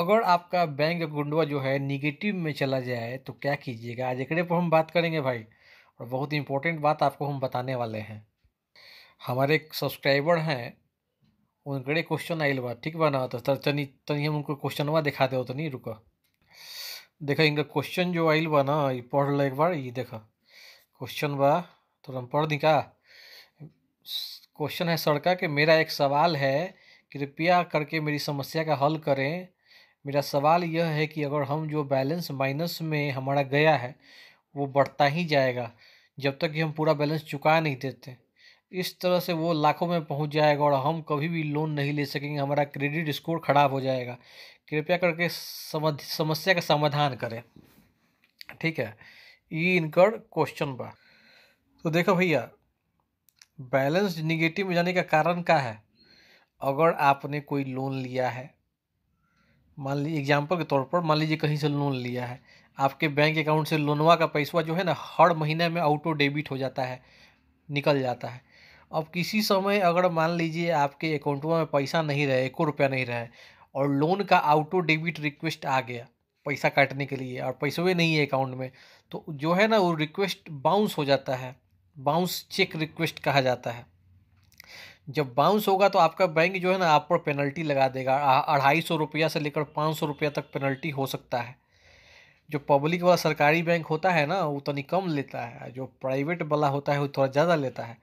अगर आपका बैंक गुंडवा जो है निगेटिव में चला जाए तो क्या कीजिएगा आज एकड़े पर हम बात करेंगे भाई और बहुत इम्पोर्टेंट बात आपको हम बताने वाले हैं हमारे एक सब्सक्राइबर हैं उनकड़े क्वेश्चन आयल बा ठीक बना ना तो तनि तनि हम उनको क्वेश्चनवा दिखा दे नहीं रुका देखा इनका क्वेश्चन जो आयल बा ना ये पढ़ लो एक बार ये देखा क्वेश्चन बा तो हम पढ़ दी का क्वेश्चन है सड़का के मेरा एक सवाल है कृपया करके मेरी समस्या का हल करें मेरा सवाल यह है कि अगर हम जो बैलेंस माइनस में हमारा गया है वो बढ़ता ही जाएगा जब तक कि हम पूरा बैलेंस चुका नहीं देते इस तरह से वो लाखों में पहुंच जाएगा और हम कभी भी लोन नहीं ले सकेंगे हमारा क्रेडिट स्कोर ख़राब हो जाएगा कृपया करके समस्या का समाधान करें ठीक है ये इनकर क्वेश्चन बा तो देखो भैया बैलेंस निगेटिव में जाने का कारण क्या है अगर आपने कोई लोन लिया है मान लीजिए एग्जाम्पल के तौर पर मान लीजिए कहीं से लोन लिया है आपके बैंक अकाउंट से लोनवा का पैसा जो है ना हर महीने में ऑटो डेबिट हो जाता है निकल जाता है अब किसी समय अगर मान लीजिए आपके अकाउंटवा में पैसा नहीं रहे एको रुपया नहीं रहे और लोन का ऑटो डेबिट रिक्वेस्ट आ गया पैसा काटने के लिए और पैसे भी नहीं है अकाउंट में तो जो है ना वो रिक्वेस्ट बाउंस हो जाता है बाउंस चेक रिक्वेस्ट कहा जाता है जब बाउंस होगा तो आपका बैंक जो है ना आप पर पेनल्टी लगा देगा अढ़ाई सौ रुपया से लेकर पाँच सौ रुपया तक पेनल्टी हो सकता है जो पब्लिक वाला सरकारी बैंक होता है ना वो तनी तो कम लेता है जो प्राइवेट वाला होता है वो थोड़ा ज़्यादा लेता है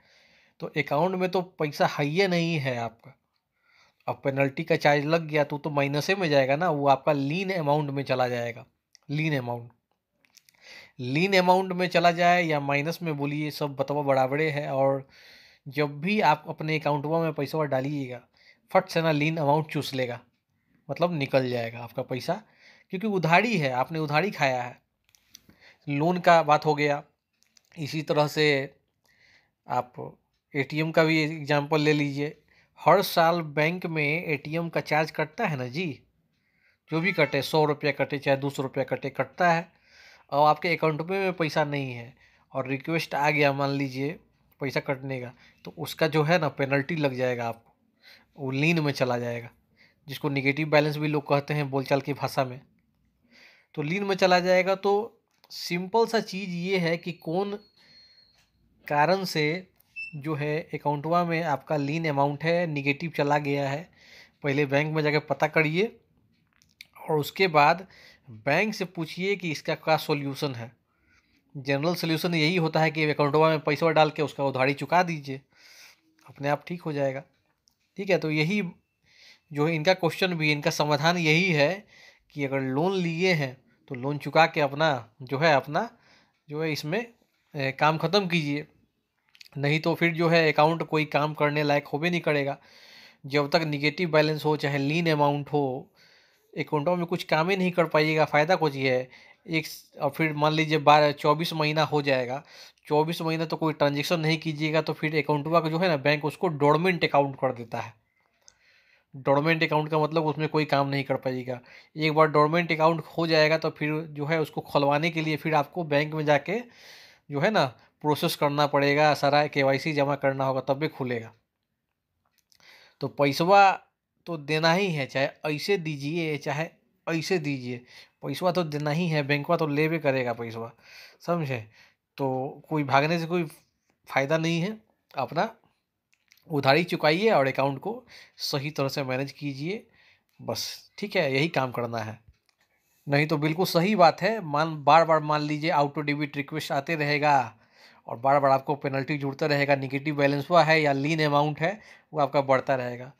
तो अकाउंट में तो पैसा है नहीं है आपका अब पेनल्टी का चार्ज लग गया तो तो माइनसे में जाएगा ना वो आपका लीन अमाउंट में चला जाएगा लीन अमाउंट लीन अमाउंट में चला जाए या माइनस में बोलिए सब बतवा बराबरे है और जब भी आप अपने अकाउंटवा में पैसा डालिएगा फट से ना लीन अमाउंट चूस लेगा मतलब निकल जाएगा आपका पैसा क्योंकि उधारी है आपने उधारी खाया है लोन का बात हो गया इसी तरह से आप एटीएम का भी एग्जांपल ले लीजिए हर साल बैंक में एटीएम का चार्ज कटता है ना जी जो भी कटे सौ रुपया कटे चाहे दो सौ रुपया कटे कटता है और आपके अकाउंट में पैसा नहीं है और रिक्वेस्ट आ गया मान लीजिए पैसा कटने का तो उसका जो है ना पेनल्टी लग जाएगा आपको वो लीन में चला जाएगा जिसको निगेटिव बैलेंस भी लोग कहते हैं बोलचाल की भाषा में तो लीन में चला जाएगा तो सिंपल सा चीज़ ये है कि कौन कारण से जो है अकाउंटवा में आपका लीन अमाउंट है निगेटिव चला गया है पहले बैंक में जाकर पता करिए और उसके बाद बैंक से पूछिए कि इसका क्या सॉल्यूशन है जनरल सोल्यूशन यही होता है कि अकाउंटवा में पैसा डाल के उसका उधारी चुका दीजिए अपने आप ठीक हो जाएगा ठीक है तो यही जो है इनका क्वेश्चन भी इनका समाधान यही है कि अगर लोन लिए हैं तो लोन चुका के अपना जो है अपना जो है इसमें ए, काम ख़त्म कीजिए नहीं तो फिर जो है अकाउंट कोई काम करने लायक होबे नहीं करेगा जब तक निगेटिव बैलेंस हो चाहे लीन अमाउंट हो अकाउंटों में कुछ काम ही नहीं कर पाइएगा फ़ायदा कुछ ही है एक और फिर मान लीजिए बारह चौबीस महीना हो जाएगा चौबीस महीना तो कोई ट्रांजेक्शन नहीं कीजिएगा तो फिर अकाउंटवा का जो है ना बैंक उसको डोरमेंट अकाउंट कर देता है डोरमेंट अकाउंट का मतलब उसमें कोई काम नहीं कर पाएगा एक बार डोरमेंट अकाउंट हो जाएगा तो फिर जो है उसको खुलवाने के लिए फिर आपको बैंक में जाके जो है ना प्रोसेस करना पड़ेगा सारा के जमा करना होगा तब भी खुलेगा तो पैसवा तो देना ही है चाहे ऐसे दीजिए चाहे ऐसे दीजिए पैसवा तो देना ही है बैंकवा तो लेवे करेगा पैसवा समझे तो कोई भागने से कोई फ़ायदा नहीं है अपना उधारी चुकाइए और अकाउंट को सही तरह से मैनेज कीजिए बस ठीक है यही काम करना है नहीं तो बिल्कुल सही बात है मान बार बार मान लीजिए आउटो डेबिट रिक्वेस्ट आते रहेगा और बार बार आपको पेनल्टी जुड़ता रहेगा निगेटिव बैलेंस हुआ है या लीन अमाउंट है वो आपका बढ़ता रहेगा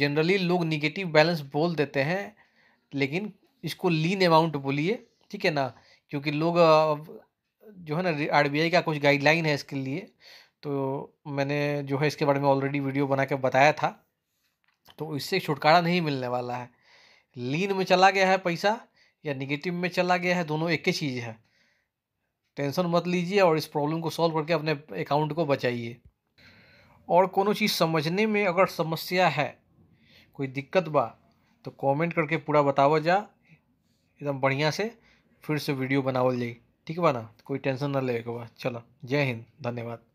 जनरली लोग निगेटिव बैलेंस बोल देते हैं लेकिन इसको लीन अमाउंट बोलिए ठीक है ना क्योंकि लोग जो है ना आर का कुछ गाइडलाइन है इसके लिए तो मैंने जो है इसके बारे में ऑलरेडी वीडियो बना के बताया था तो इससे छुटकारा नहीं मिलने वाला है लीन में चला गया है पैसा या निगेटिव में चला गया है दोनों एक ही चीज़ है टेंशन मत लीजिए और इस प्रॉब्लम को सॉल्व करके अपने अकाउंट को बचाइए और कोनो चीज़ समझने में अगर समस्या है कोई दिक्कत बा तो कमेंट करके पूरा बतावा जा एकदम बढ़िया से फिर से वीडियो बनावल जाए ठीक बा ना कोई टेंशन ना लेवे के बा चलो जय हिंद धन्यवाद